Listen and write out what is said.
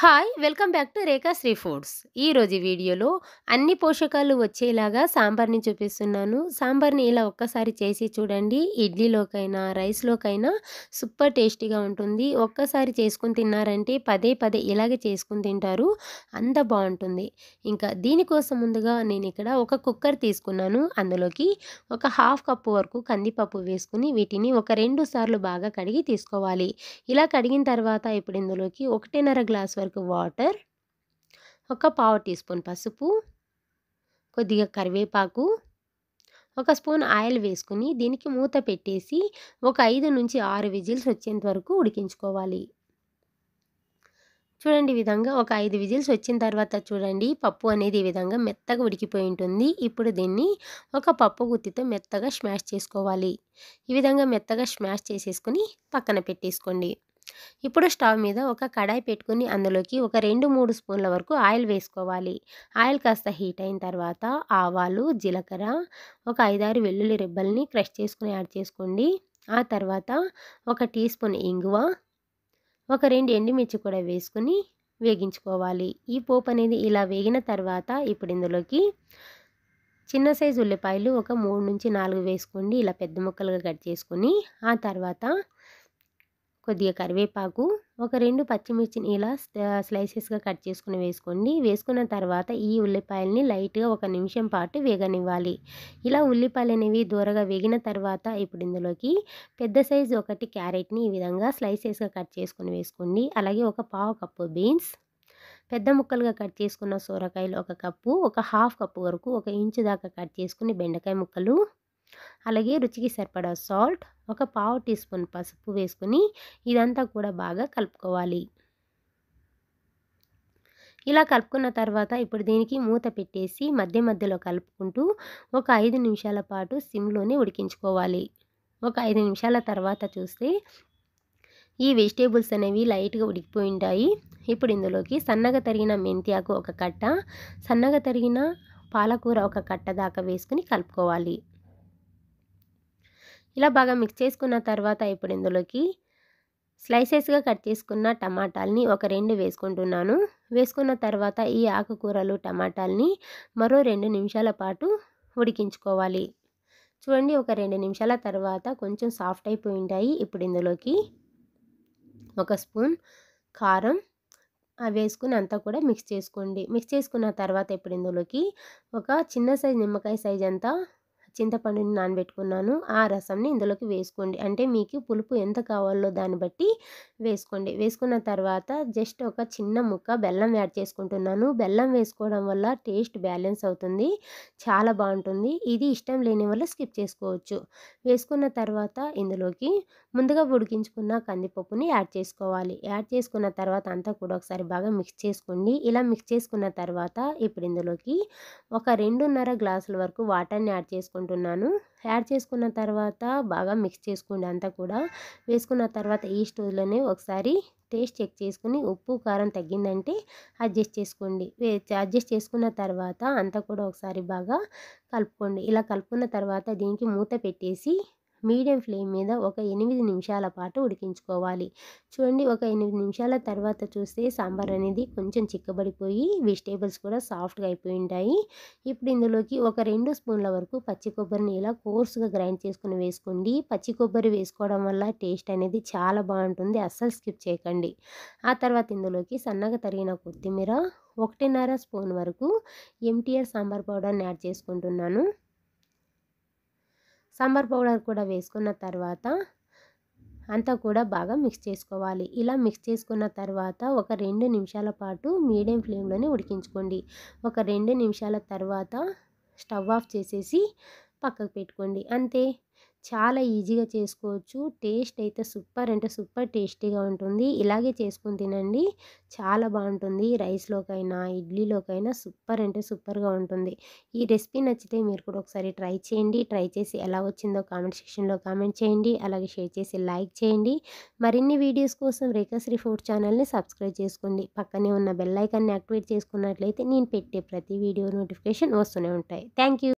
hi welcome back to Rekha Sri foods ఈరోజు వీడియోలో అన్ని పోషకాలు వచ్చేలాగా సాంబార్ని చూపిస్తున్నాను సాంబార్ని ఇలా ఒక్కసారి చేసి చూడండి ఇడ్లీలోకైనా రైస్లోకైనా సూపర్ టేస్టీగా ఉంటుంది ఒక్కసారి చేసుకుని తిన్నారంటే పదే పదే ఇలాగే చేసుకుని తింటారు అంత బాగుంటుంది ఇంకా దీనికోసం ముందుగా నేను ఇక్కడ ఒక కుక్కర్ తీసుకున్నాను అందులోకి ఒక హాఫ్ కప్పు వరకు కందిపప్పు వేసుకుని వీటిని ఒక రెండు సార్లు బాగా కడిగి తీసుకోవాలి ఇలా కడిగిన తర్వాత ఇప్పుడు ఇందులోకి ఒకటిన్నర గ్లాస్ వరకు వరకు వాటర్ ఒక పావు టీ స్పూన్ పసుపు కొద్దిగా కరివేపాకు ఒక స్పూన్ ఆయిల్ వేసుకుని దీనికి మూత పెట్టేసి ఒక ఐదు నుంచి ఆరు విజిల్స్ వచ్చేంత వరకు ఉడికించుకోవాలి చూడండి ఈ విధంగా ఒక ఐదు విజిల్స్ వచ్చిన తర్వాత చూడండి పప్పు అనేది ఈ విధంగా మెత్తగా ఉడికిపోయి ఉంటుంది ఇప్పుడు దీన్ని ఒక పప్పు గుత్తితో మెత్తగా స్మాష్ చేసుకోవాలి ఈ విధంగా మెత్తగా స్మాష్ చేసేసుకుని పక్కన పెట్టేసుకోండి ఇప్పుడు స్టవ్ మీద ఒక కడాయి పెట్టుకుని అందులోకి ఒక రెండు మూడు స్పూన్ల వరకు ఆయిల్ వేసుకోవాలి ఆయిల్ కాస్త హీట్ అయిన తర్వాత ఆవాలు జీలకర్ర ఒక ఐదారు వెల్లుల్లి రెబ్బల్ని క్రష్ చేసుకుని యాడ్ చేసుకోండి ఆ తర్వాత ఒక టీ స్పూన్ ఇంగువ ఒక రెండు ఎండుమిర్చి కూడా వేసుకుని వేగించుకోవాలి ఈ పోపు అనేది ఇలా వేగిన తర్వాత ఇప్పుడు ఇందులోకి చిన్న సైజు ఉల్లిపాయలు ఒక మూడు నుంచి నాలుగు వేసుకోండి ఇలా పెద్ద ముక్కలుగా కట్ చేసుకుని ఆ తర్వాత కొద్దిగా కరివేపాకు ఒక రెండు పచ్చిమిర్చిని ఇలా స్లైసెస్గా కట్ చేసుకుని వేసుకోండి వేసుకున్న తర్వాత ఈ ఉల్లిపాయల్ని లైట్గా ఒక నిమిషం పాటు వేగనివ్వాలి ఇలా ఉల్లిపాయలు అనేవి దూరగా వేగిన తర్వాత ఇప్పుడు ఇందులోకి పెద్ద సైజు ఒకటి క్యారెట్ని ఈ విధంగా స్లైసెస్గా కట్ చేసుకుని వేసుకోండి అలాగే ఒక పావు కప్పు బీన్స్ పెద్ద ముక్కలుగా కట్ చేసుకున్న సోరకాయలు ఒక కప్పు ఒక హాఫ్ కప్పు వరకు ఒక ఇంచు దాకా కట్ చేసుకుని బెండకాయ ముక్కలు అలాగే రుచికి సరిపడా సాల్ట్ ఒక పావు టీ స్పూన్ పసుపు వేసుకుని ఇదంతా కూడా బాగా కలుపుకోవాలి ఇలా కలుపుకున్న తర్వాత ఇప్పుడు దీనికి మూత పెట్టేసి మధ్య మధ్యలో కలుపుకుంటూ ఒక ఐదు నిమిషాల పాటు సిమ్లోనే ఉడికించుకోవాలి ఒక ఐదు నిమిషాల తర్వాత చూస్తే ఈ వెజిటేబుల్స్ అనేవి లైట్గా ఉడికిపోయి ఉంటాయి ఇప్పుడు ఇందులోకి సన్నగా తరిగిన మెంతియాకు ఒక కట్ట సన్నగా తరిగిన పాలకూర ఒక కట్ట దాకా వేసుకుని కలుపుకోవాలి ఇలా బాగా మిక్స్ చేసుకున్న తర్వాత ఇప్పుడు ఇందులోకి స్లైసెస్గా కట్ చేసుకున్న టమాటాలని ఒక రెండు వేసుకుంటున్నాను వేసుకున్న తర్వాత ఈ ఆకుకూరలు టమాటాలని మరో రెండు నిమిషాల పాటు ఉడికించుకోవాలి చూడండి ఒక రెండు నిమిషాల తర్వాత కొంచెం సాఫ్ట్ అయిపోయి ఉంటాయి ఇప్పుడు ఇందులోకి ఒక స్పూన్ కారం వేసుకుని అంతా కూడా మిక్స్ చేసుకోండి మిక్స్ చేసుకున్న తర్వాత ఇప్పుడు ఇందులోకి ఒక చిన్న సైజ్ నిమ్మకాయ సైజ్ అంతా చింతపండుని నానబెట్టుకున్నాను ఆ రసంని ఇందులోకి వేసుకోండి అంటే మీకు పులుపు ఎంత కావాలో దాన్ని బట్టి వేసుకోండి వేసుకున్న తర్వాత జస్ట్ ఒక చిన్న ముక్క బెల్లం యాడ్ చేసుకుంటున్నాను బెల్లం వేసుకోవడం వల్ల టేస్ట్ బ్యాలెన్స్ అవుతుంది చాలా బాగుంటుంది ఇది ఇష్టం లేని వల్ల స్కిప్ చేసుకోవచ్చు వేసుకున్న తర్వాత ఇందులోకి ముందుగా ఉడికించుకున్న కందిపప్పుని యాడ్ చేసుకోవాలి యాడ్ చేసుకున్న తర్వాత అంతా కూడా ఒకసారి బాగా మిక్స్ చేసుకోండి ఇలా మిక్స్ చేసుకున్న తర్వాత ఇప్పుడు ఇందులోకి ఒక రెండున్నర గ్లాసుల వరకు వాటర్ని యాడ్ చేసుకుంటాం చేసుకుంటున్నాను యాడ్ చేసుకున్న తర్వాత బాగా మిక్స్ చేసుకోండి అంతా కూడా వేసుకున్న తర్వాత ఈ స్టోవ్లోనే ఒకసారి టేస్ట్ చెక్ చేసుకుని ఉప్పు కారం తగ్గిందంటే అడ్జస్ట్ చేసుకోండి అడ్జస్ట్ చేసుకున్న తర్వాత అంతా కూడా ఒకసారి బాగా కలుపుకోండి ఇలా కలుపుకున్న తర్వాత దీనికి మూత పెట్టేసి మీడియం ఫ్లేమ్ మీద ఒక ఎనిమిది నిమిషాల పాటు ఉడికించుకోవాలి చూడండి ఒక ఎనిమిది నిమిషాల తర్వాత చూస్తే సాంబార్ అనేది కొంచెం చిక్కబడిపోయి వెజిటేబుల్స్ కూడా సాఫ్ట్గా అయిపోయి ఉంటాయి ఇప్పుడు ఇందులోకి ఒక రెండు స్పూన్ల వరకు పచ్చి కొబ్బరిని ఇలా కోర్సుగా గ్రైండ్ చేసుకుని వేసుకోండి పచ్చి కొబ్బరి వేసుకోవడం వల్ల టేస్ట్ అనేది చాలా బాగుంటుంది అస్సలు స్కిప్ చేయకండి ఆ తర్వాత ఇందులోకి సన్నగా తరిగిన కొత్తిమీర ఒకటిన్నర స్పూన్ వరకు ఎంటీఆర్ సాంబార్ పౌడర్ని యాడ్ చేసుకుంటున్నాను సాంబార్ పౌడర్ కూడా వేసుకున్న తర్వాత అంతా కూడా బాగా మిక్స్ చేసుకోవాలి ఇలా మిక్స్ చేసుకున్న తర్వాత ఒక రెండు నిమిషాల పాటు మీడియం ఫ్లేమ్లోనే ఉడికించుకోండి ఒక రెండు నిమిషాల తర్వాత స్టవ్ ఆఫ్ చేసేసి పక్కకు పెట్టుకోండి అంతే చాలా ఈజీగా చేసుకోవచ్చు టేస్ట్ అయితే సూపర్ అంటే సూపర్ టేస్టీగా ఉంటుంది ఇలాగే చేసుకుని తినండి చాలా బాగుంటుంది రైస్లోకైనా ఇడ్లీలోకైనా సూపర్ అంటే సూపర్గా ఉంటుంది ఈ రెసిపీ నచ్చితే మీరు కూడా ఒకసారి ట్రై చేయండి ట్రై చేసి ఎలా వచ్చిందో కామెంట్ సెక్షన్లో కామెంట్ చేయండి అలాగే షేర్ చేసి లైక్ చేయండి మరిన్ని వీడియోస్ కోసం రేఖశ్రీ ఫుడ్ ఛానల్ని సబ్స్క్రైబ్ చేసుకోండి పక్కనే ఉన్న బెల్లైకాన్ని యాక్టివేట్ చేసుకున్నట్లయితే నేను పెట్టే ప్రతి వీడియో నోటిఫికేషన్ వస్తూనే ఉంటాయి థ్యాంక్